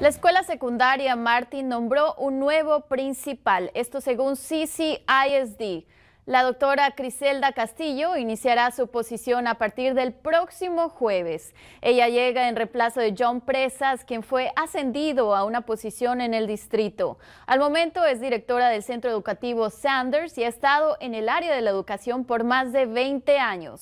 La escuela secundaria Martin nombró un nuevo principal, esto según CCISD. La doctora Criselda Castillo iniciará su posición a partir del próximo jueves. Ella llega en reemplazo de John Presas, quien fue ascendido a una posición en el distrito. Al momento es directora del centro educativo Sanders y ha estado en el área de la educación por más de 20 años.